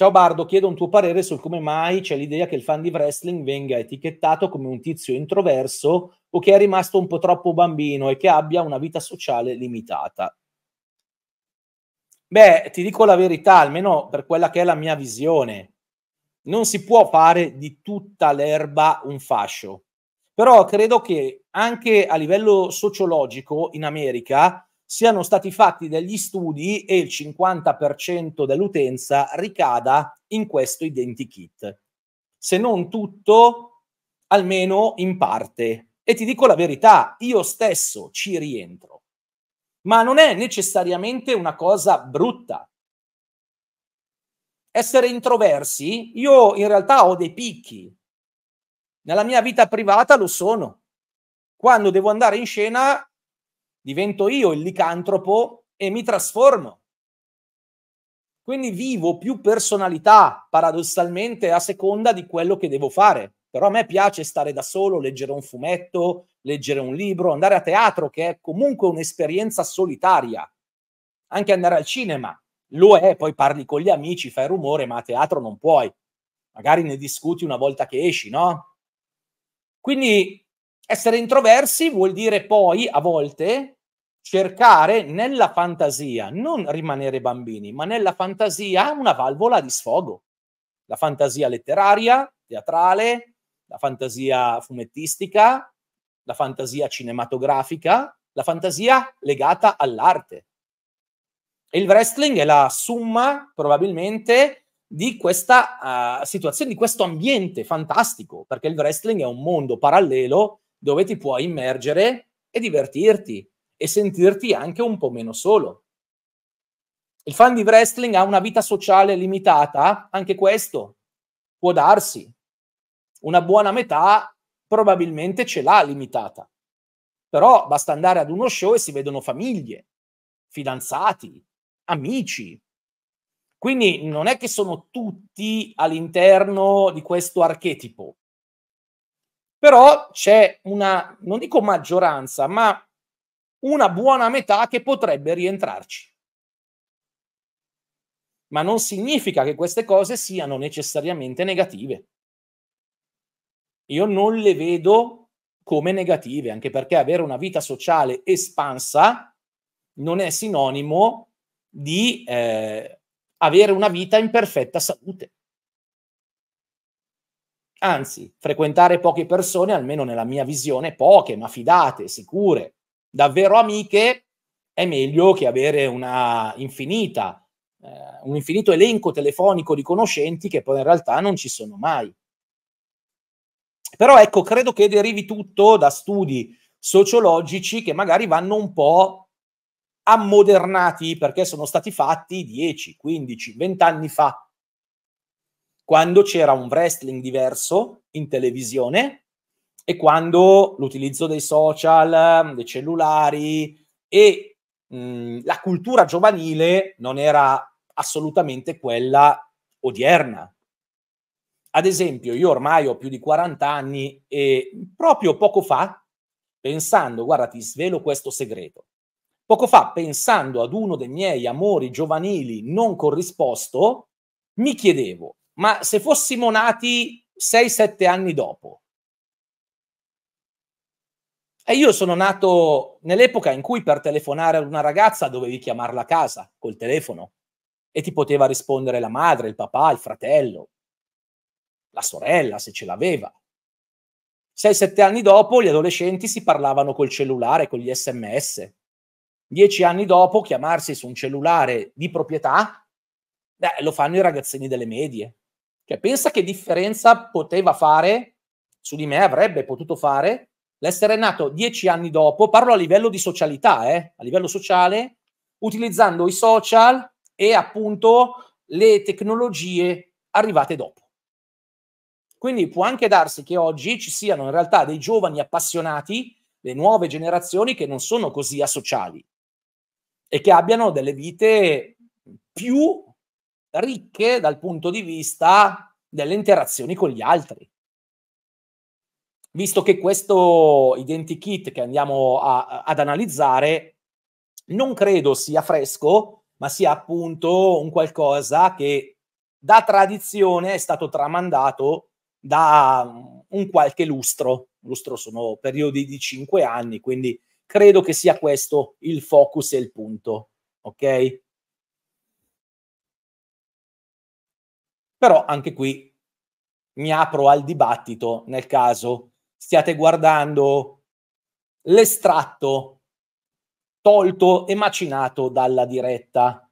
Ciao Bardo, chiedo un tuo parere sul come mai c'è l'idea che il fan di wrestling venga etichettato come un tizio introverso o che è rimasto un po' troppo bambino e che abbia una vita sociale limitata. Beh, ti dico la verità, almeno per quella che è la mia visione. Non si può fare di tutta l'erba un fascio. Però credo che anche a livello sociologico in America siano stati fatti degli studi e il 50% dell'utenza ricada in questo identikit. Se non tutto, almeno in parte. E ti dico la verità, io stesso ci rientro. Ma non è necessariamente una cosa brutta. Essere introversi, io in realtà ho dei picchi. Nella mia vita privata lo sono. Quando devo andare in scena, divento io il licantropo e mi trasformo. Quindi vivo più personalità, paradossalmente, a seconda di quello che devo fare. Però a me piace stare da solo, leggere un fumetto, leggere un libro, andare a teatro, che è comunque un'esperienza solitaria. Anche andare al cinema lo è, poi parli con gli amici, fai rumore, ma a teatro non puoi. Magari ne discuti una volta che esci, no? Quindi essere introversi vuol dire poi, a volte, cercare nella fantasia, non rimanere bambini, ma nella fantasia una valvola di sfogo. La fantasia letteraria, teatrale, la fantasia fumettistica, la fantasia cinematografica, la fantasia legata all'arte. E il wrestling è la summa, probabilmente, di questa uh, situazione, di questo ambiente fantastico, perché il wrestling è un mondo parallelo dove ti puoi immergere e divertirti e sentirti anche un po' meno solo. Il fan di wrestling ha una vita sociale limitata, anche questo può darsi. Una buona metà probabilmente ce l'ha limitata. Però basta andare ad uno show e si vedono famiglie, fidanzati, amici. Quindi non è che sono tutti all'interno di questo archetipo però c'è una, non dico maggioranza, ma una buona metà che potrebbe rientrarci. Ma non significa che queste cose siano necessariamente negative. Io non le vedo come negative, anche perché avere una vita sociale espansa non è sinonimo di eh, avere una vita in perfetta salute. Anzi, frequentare poche persone, almeno nella mia visione, poche, ma fidate, sicure, davvero amiche, è meglio che avere una infinita, eh, un infinito elenco telefonico di conoscenti che poi in realtà non ci sono mai. Però ecco, credo che derivi tutto da studi sociologici che magari vanno un po' ammodernati perché sono stati fatti 10, 15, 20 anni fa quando c'era un wrestling diverso in televisione e quando l'utilizzo dei social, mm, dei cellulari e mh, mm, la cultura giovanile non era assolutamente quella odierna. Ad esempio, io ormai ho più di 40 anni e proprio poco fa, pensando, guarda, ti svelo questo segreto. Poco fa, pensando ad uno dei miei amori giovanili non corrisposto, mi chiedevo ma se fossimo nati 6-7 anni dopo. E io sono nato nell'epoca in cui per telefonare ad una ragazza dovevi chiamarla a casa col telefono e ti poteva rispondere la madre, il papà, il fratello, la sorella se ce l'aveva. 6-7 anni dopo gli adolescenti si parlavano col cellulare, con gli sms. Dieci anni dopo chiamarsi su un cellulare di proprietà, beh, lo fanno i ragazzini delle medie. Cioè, pensa che differenza poteva fare, su di me avrebbe potuto fare, l'essere nato dieci anni dopo, parlo a livello di socialità, eh, a livello sociale, utilizzando i social e appunto le tecnologie arrivate dopo. Quindi può anche darsi che oggi ci siano in realtà dei giovani appassionati, le nuove generazioni che non sono così asociali e che abbiano delle vite più ricche dal punto di vista delle interazioni con gli altri. Visto che questo identikit che andiamo a, ad analizzare non credo sia fresco, ma sia appunto un qualcosa che da tradizione è stato tramandato da mm, un qualche lustro. Lustro sono periodi di cinque anni, quindi credo che sia questo il focus e il punto. Ok? Però anche qui mi apro al dibattito nel caso stiate guardando l'estratto tolto e macinato dalla diretta